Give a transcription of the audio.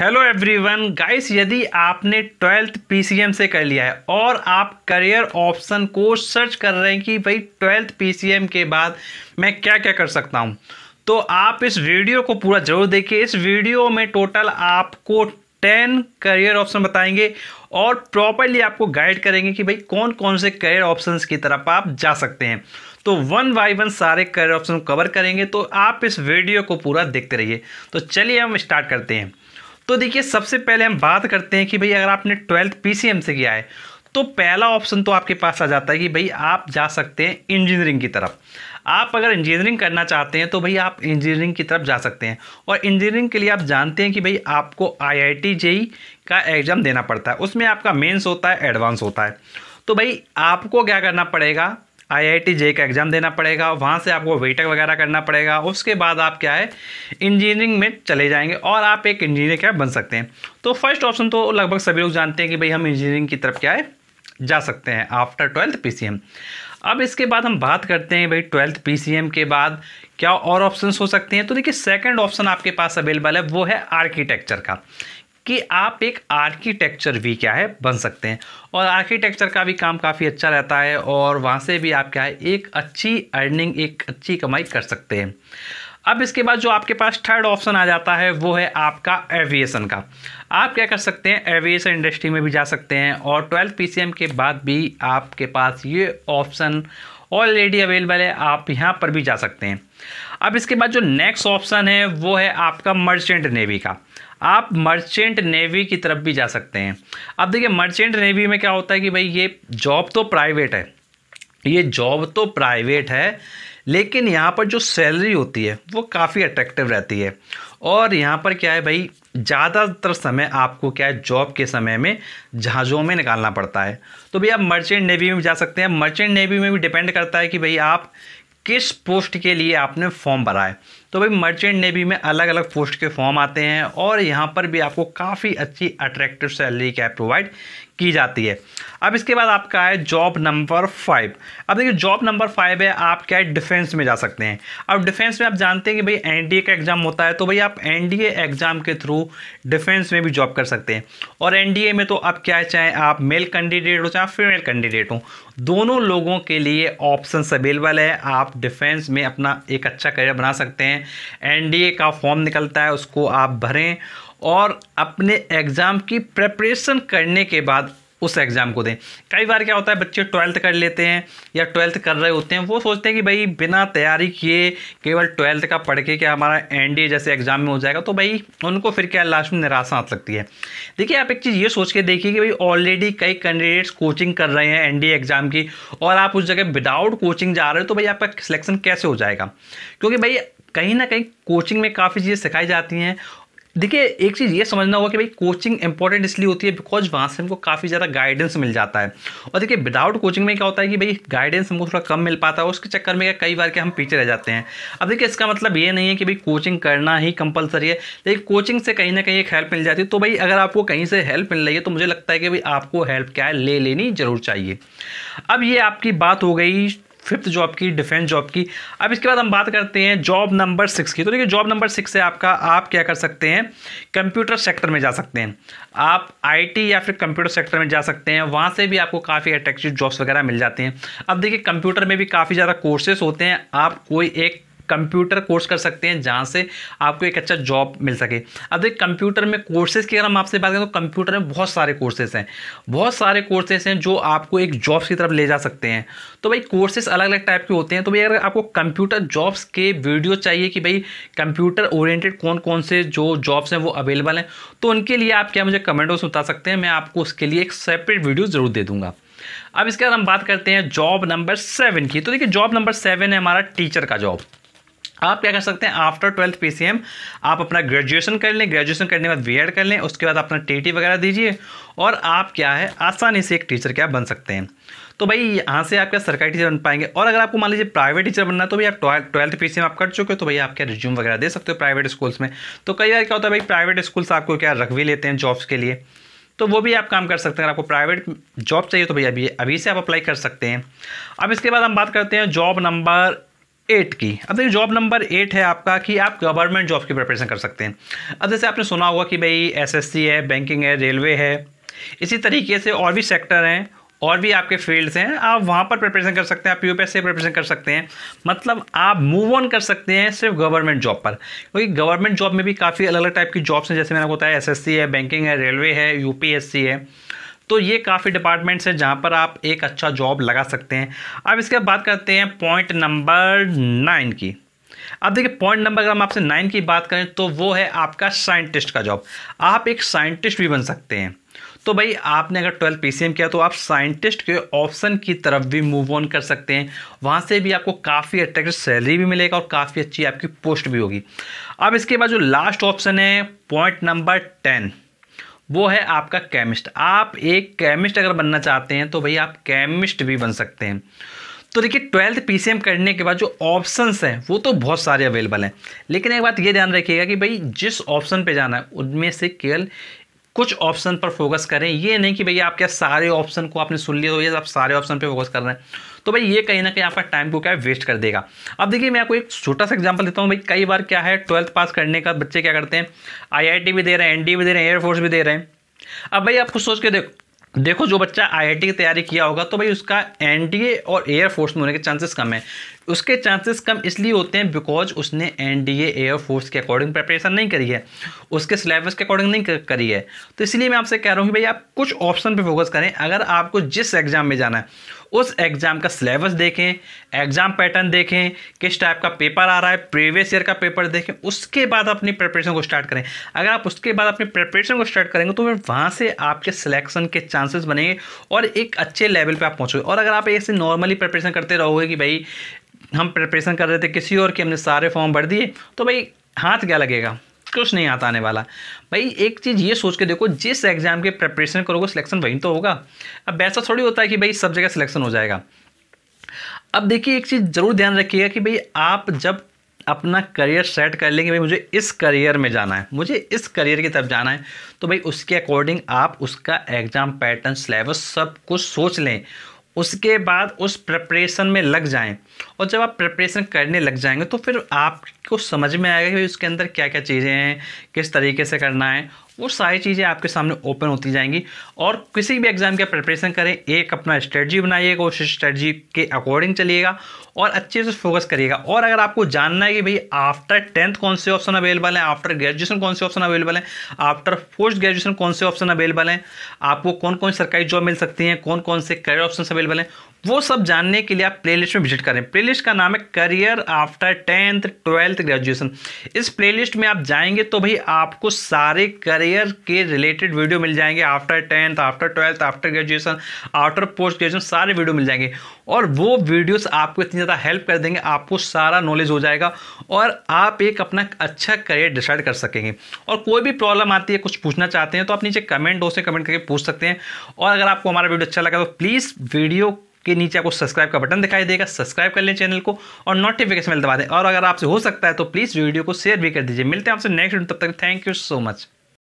hello everyone guys यदि आपने twelfth PCM से कर लिया है और आप करियर ऑप्शन को सर्च कर रहे हैं कि भाई ट्वेल्थ पीसीएम के बाद मैं क्या क्या कर सकता हूं तो आप इस वीडियो को पूरा जरूर देखिए इस वीडियो में टोटल आपको टेन करियर ऑप्शन बताएंगे और प्रॉपरली आपको गाइड करेंगे कि भाई कौन कौन से करियर ऑप्शन की तरफ आप जा सकते हैं तो वन बाई वन सारे करियर ऑप्शन कवर करेंगे तो आप इस वीडियो को पूरा देखते रहिए तो चलिए हम स्टार्ट करते हैं तो देखिए सबसे पहले हम बात करते हैं कि भाई अगर आपने ट्वेल्थ पी से किया है तो पहला ऑप्शन तो आपके पास आ जाता है कि भाई आप जा सकते हैं इंजीनियरिंग की तरफ आप अगर इंजीनियरिंग करना चाहते हैं तो भाई आप इंजीनियरिंग की तरफ जा सकते हैं और इंजीनियरिंग के लिए आप जानते हैं कि भाई आपको आई आई e का एग्ज़ाम देना पड़ता है उसमें आपका मेंस होता है एडवांस होता है तो भाई आपको क्या करना पड़ेगा आईआईटी जे का एग्ज़ाम देना पड़ेगा वहाँ से आपको वेटक वगैरह करना पड़ेगा उसके बाद आप क्या है इंजीनियरिंग में चले जाएंगे और आप एक इंजीनियर क्या बन सकते हैं तो फर्स्ट ऑप्शन तो लगभग सभी लोग जानते हैं कि भाई हम इंजीनियरिंग की तरफ क्या है जा सकते हैं आफ्टर ट्वेल्थ पी अब इसके बाद हम बात करते हैं भाई ट्वेल्थ पी के बाद क्या और ऑप्शन हो सकते हैं तो देखिए सेकेंड ऑप्शन आपके पास अवेलेबल है वो है आर्किटेक्चर का कि आप एक आर्किटेक्चर भी क्या है बन सकते हैं और आर्किटेक्चर का भी काम काफ़ी अच्छा रहता है और वहाँ से भी आप क्या है एक अच्छी अर्निंग एक अच्छी कमाई कर सकते हैं अब इसके बाद जो आपके पास थर्ड ऑप्शन आ जाता है वो है आपका एविएशन का आप क्या कर सकते हैं एविएशन इंडस्ट्री में भी जा सकते हैं और ट्वेल्थ पी के बाद भी आपके पास ये ऑप्शन ऑलरेडी अवेलेबल है आप यहाँ पर भी जा सकते हैं अब इसके बाद जो नेक्स्ट ऑप्शन है वो है आपका मर्चेंट नेवी का आप मर्चेंट नेवी की तरफ भी जा सकते हैं अब देखिए मर्चेंट नेवी में क्या होता है कि भाई ये जॉब तो प्राइवेट है ये जॉब तो प्राइवेट है लेकिन यहाँ पर जो सैलरी होती है वो काफ़ी अट्रैक्टिव रहती है और यहाँ पर क्या है भाई ज़्यादातर समय आपको क्या है जॉब के समय में जहाज़ों में निकालना पड़ता है तो भाई आप मर्चेंट नेवी में जा सकते हैं मर्चेंट नेवी में भी डिपेंड करता है कि भाई आप किस पोस्ट के लिए आपने फॉर्म भरा है तो भाई मर्चेंट नेवी में अलग अलग पोस्ट के फॉर्म आते हैं और यहाँ पर भी आपको काफ़ी अच्छी अट्रैक्टिव सैलरी कैप प्रोवाइड की जाती है अब इसके बाद आपका है जॉब नंबर फाइव अब देखिए जॉब नंबर फाइव है आप क्या है डिफेंस में जा सकते हैं अब डिफेंस में आप जानते हैं कि भाई एनडीए का एग्ज़ाम होता है तो भाई आप एनडीए एग्ज़ाम के थ्रू डिफेंस में भी जॉब कर सकते हैं और एनडीए में तो आप क्या चाहें आप मेल कैंडिडेट हो चाहे फीमेल कैंडिडेट हो दोनों लोगों के लिए ऑप्शन अवेलेबल है आप डिफेंस में अपना एक अच्छा करियर बना सकते हैं एनडीए का फॉर्म निकलता है उसको आप भरें और अपने एग्ज़ाम की प्रेपरेशन करने के बाद उस एग्ज़ाम को दें कई बार क्या होता है बच्चे ट्वेल्थ कर लेते हैं या ट्वेल्थ कर रहे होते हैं वो सोचते हैं कि भाई बिना तैयारी किए केवल ट्वेल्थ का पढ़ के क्या हमारा एन जैसे एग्ज़ाम में हो जाएगा तो भाई उनको फिर क्या लास्ट में निराशा आ सकती है देखिए आप एक चीज़ ये सोच के देखिए कि भाई ऑलरेडी कई कैंडिडेट्स कोचिंग कर रहे हैं एन एग्ज़ाम की और आप उस जगह विदाउट कोचिंग जा रहे हो तो भाई आपका सिलेक्शन कैसे हो जाएगा क्योंकि भाई कहीं ना कहीं कोचिंग में काफ़ी चीज़ें सिखाई जाती हैं देखिए एक चीज़ ये समझना होगा कि भाई कोचिंग इंपॉर्टेंट इसलिए होती है बिकॉज वहाँ से हमको काफ़ी ज़्यादा गाइडेंस मिल जाता है और देखिए विदाउट कोचिंग में क्या होता है कि भाई गाइडेंस हमको थोड़ा कम मिल पाता है उसके चक्कर में कई बार के हम पीछे रह जाते हैं अब देखिए इसका मतलब ये नहीं है कि भाई कोचिंग करना ही कंपलसरी है लेकिन कोचिंग से कहीं ना कहीं एक हेल्प मिल जाती है तो भाई अगर आपको कहीं से हेल्प मिल रही है तो मुझे लगता है कि भाई आपको हेल्प क्या है ले लेनी ज़रूर चाहिए अब ये आपकी बात हो गई फिफ्थ जॉब की डिफेंस जॉब की अब इसके बाद हम बात करते हैं जॉब नंबर सिक्स की तो देखिए जॉब नंबर सिक्स है आपका आप क्या कर सकते हैं कंप्यूटर सेक्टर में जा सकते हैं आप आईटी या फिर कंप्यूटर सेक्टर में जा सकते हैं वहाँ से भी आपको काफ़ी अट्रैक्टिव जॉब्स वगैरह मिल जाते हैं अब देखिए कंप्यूटर में भी काफ़ी ज़्यादा कोर्सेस होते हैं आप कोई एक कंप्यूटर कोर्स कर सकते हैं जहाँ से आपको एक अच्छा जॉब मिल सके अब देखिए कंप्यूटर में कोर्सेज की अगर हम आपसे बात करें तो कंप्यूटर में बहुत सारे कोर्सेज हैं बहुत सारे कोर्सेज हैं जो आपको एक जॉब्स की तरफ ले जा सकते हैं तो भाई कोर्सेज अलग अलग टाइप के होते हैं तो भाई अगर आपको कंप्यूटर जॉब्स के वीडियो चाहिए कि भाई कंप्यूटर ओरिएंटेड कौन कौन से जो जॉब्स हैं वो अवेलेबल हैं तो उनके लिए आप क्या मुझे कमेंट बॉक्स बता सकते हैं मैं आपको उसके लिए एक सेपरेट वीडियो ज़रूर दे दूँगा अब इसके बाद हम बात करते हैं जॉब नंबर सेवन की तो देखिए जॉब नंबर सेवन है हमारा टीचर का जॉब आप क्या कर सकते हैं आफ्टर ट्वेल्थ पी आप अपना ग्रेजुएशन कर लें ग्रेजुएशन करने के बाद बी कर लें उसके बाद अपना टी e वगैरह दीजिए और आप क्या है आसानी से एक टीचर क्या बन सकते हैं तो भाई यहाँ से आप क्या सरकारी टीचर बन पाएंगे और अगर आपको मान लीजिए प्राइवेट टीचर बनना है तो भाई आप ट्वेल्थ पी आप कर चुके हो तो भाई आप क्या रिज्यूम वगैरह दे सकते हो प्राइवेट स्कूल्स में तो कई बार क्या होता है भाई प्राइवेट स्कूल्स आपको क्या रख भी लेते हैं जॉब्स के लिए तो वो भी आप काम कर सकते हैं अगर आपको प्राइवेट जॉब चाहिए तो भाई अभी अभी से आप अप्लाई कर सकते हैं अब इसके बाद हम बात करते हैं जॉब नंबर एट की अब देखिए जॉब नंबर एट है आपका कि आप गवर्नमेंट जॉब की प्रिपरेशन कर सकते हैं अब जैसे आपने सुना होगा कि भाई एसएससी है बैंकिंग है रेलवे है इसी तरीके से और भी सेक्टर हैं और भी आपके फील्ड्स हैं आप वहाँ पर प्रिपरेशन कर सकते हैं आप यूपीएससी से प्रिपरेशन कर सकते हैं मतलब आप मूव ऑन कर सकते हैं सिर्फ गवर्नमेंट जॉब पर क्योंकि गवर्नमेंट जॉब में भी काफ़ी अलग अलग टाइप की जॉब्स हैं जैसे मैंने बताया एसएससी है बैंकिंग है रेलवे है यूपीएससी है तो ये काफ़ी डिपार्टमेंट्स हैं जहाँ पर आप एक अच्छा जॉब लगा सकते हैं अब इसके बाद बात करते हैं पॉइंट नंबर नाइन की अब देखिए पॉइंट नंबर अगर हम आपसे नाइन की बात करें तो वो है आपका साइंटिस्ट का जॉब आप एक साइंटिस्ट भी बन सकते हैं तो भाई आपने अगर ट्वेल्थ पी किया तो आप साइंटिस्ट के ऑप्शन की तरफ भी मूव ऑन कर सकते हैं वहाँ से भी आपको काफ़ी अट्रैक्टिव सैलरी भी मिलेगा और काफ़ी अच्छी आपकी पोस्ट भी होगी अब इसके बाद जो लास्ट ऑप्शन है पॉइंट नंबर टेन वो है आपका केमिस्ट आप एक केमिस्ट अगर बनना चाहते हैं तो भाई आप केमिस्ट भी बन सकते हैं तो देखिए ट्वेल्थ पीसीएम करने के बाद जो ऑप्शंस हैं वो तो बहुत सारे अवेलेबल हैं लेकिन एक बात ये ध्यान रखिएगा कि भाई जिस ऑप्शन पे जाना है उनमें से केवल कुछ ऑप्शन पर फोकस करें ये नहीं कि भैया आप क्या सारे ऑप्शन को आपने सुन लिया तो भैया आप सारे ऑप्शन पे फोकस कर रहे हैं तो भाई ये कहीं ना कहीं आपका टाइम को क्या है वेस्ट कर देगा अब देखिए मैं आपको एक छोटा सा एग्जांपल देता हूँ भाई कई बार क्या है ट्वेल्थ पास करने का बच्चे क्या करते हैं आई भी दे रहे हैं एनडीए भी दे रहे हैं एयरफोर्स भी दे रहे हैं अब भाई आप कुछ सोच के देखो देखो जो बच्चा आईआईटी की तैयारी किया होगा तो भाई उसका एनडीए और एयरफोर्स में होने के चांसेस कम है उसके चांसेस कम इसलिए होते हैं बिकॉज उसने एनडीए एयरफोर्स के अकॉर्डिंग प्रेपरेशन नहीं करी है उसके सिलेबस के अकॉर्डिंग नहीं करी है तो इसलिए मैं आपसे कह रहा हूँ कि भाई आप कुछ ऑप्शन पर फोकस करें अगर आपको जिस एग्ज़ाम में जाना है उस एग्ज़ाम का सिलेबस देखें एग्ज़ाम पैटर्न देखें किस टाइप का पेपर आ रहा है प्रीवियस ईयर का पेपर देखें उसके बाद अपनी प्रिपरेशन को स्टार्ट करें अगर आप उसके बाद अपनी प्रिपरेशन को स्टार्ट करेंगे तो फिर वहाँ से आपके सिलेक्शन के चांसेस बनेंगे और एक अच्छे लेवल पर आप पहुँचोगे और अगर आप ऐसे नॉर्मली प्रिपरेशन करते रहोगे कि भाई हम प्रिपरेशन कर रहे थे किसी और के हमने सारे फॉर्म भर दिए तो भाई हाथ क्या लगेगा कुछ नहीं आता आने वाला भाई एक चीज़ ये सोच के देखो जिस एग्ज़ाम के प्रेपरेशन करोगे सिलेक्शन वहीं तो होगा अब वैसा थोड़ी होता है कि भाई सब जगह सिलेक्शन हो जाएगा अब देखिए एक चीज़ ज़रूर ध्यान रखिएगा कि भाई आप जब अपना करियर सेट कर लेंगे भाई मुझे इस करियर में जाना है मुझे इस करियर की तरफ जाना है तो भाई उसके अकॉर्डिंग आप उसका एग्ज़ाम पैटर्न सिलेबस सब कुछ सोच लें उसके बाद उस प्रिपरेशन में लग जाएं और जब आप प्रिपरेशन करने लग जाएंगे तो फिर आपको समझ में आएगा कि उसके अंदर क्या क्या चीज़ें हैं किस तरीके से करना है वो सारी चीज़ें आपके सामने ओपन होती जाएंगी और किसी भी एग्ज़ाम का प्रिपरेशन करें एक अपना स्ट्रेटजी बनाइएगा उस स्ट्रेटजी के अकॉर्डिंग चलिएगा और अच्छे से फोकस करिएगा और अगर आपको जानना है कि भाई आफ्टर टेंथ कौन से ऑप्शन अवेलेबल हैं आफ्टर ग्रेजुएशन कौन से ऑप्शन अवेलेबल हैं आफ्टर पोस्ट ग्रेजुएशन कौन से ऑप्शन अवेलेबल हैं आपको कौन कौन सी सरकारी जॉब मिल सकती हैं कौन कौन से करियर ऑप्शन अवेलेबल हैं वो सब जानने के लिए आप प्लेलिस्ट में विजिट करें प्लेलिस्ट का नाम है career after tenth twelfth graduation इस प्लेलिस्ट में आप जाएंगे तो भाई आपको सारे करियर के रिलेटेड वीडियो मिल जाएंगे after tenth after twelfth after graduation after post graduation सारे वीडियो मिल जाएंगे और वो वीडियोस आपको इतनी ज़्यादा हेल्प कर देंगे आपको सारा नॉलेज हो जाएगा और आप एक अपना अच्छा करियर डिसाइड कर सकेंगे और कोई भी प्रॉब्लम आती है कुछ पूछना चाहते हैं तो आप नीचे कमेंट हो से कमेंट करके पूछ सकते हैं और अगर आपको हमारा वीडियो अच्छा लगा तो प्लीज़ वीडियो के नीचे आपको सब्सक्राइब का बटन दिखाई देगा सब्सक्राइब कर लें चैनल को और नोटिफिकेशन बेल दबा दें और अगर आपसे हो सकता है तो प्लीज़ वीडियो को शेयर भी कर दीजिए मिलते हैं आपसे नेक्स्ट तब तक थैंक यू सो मच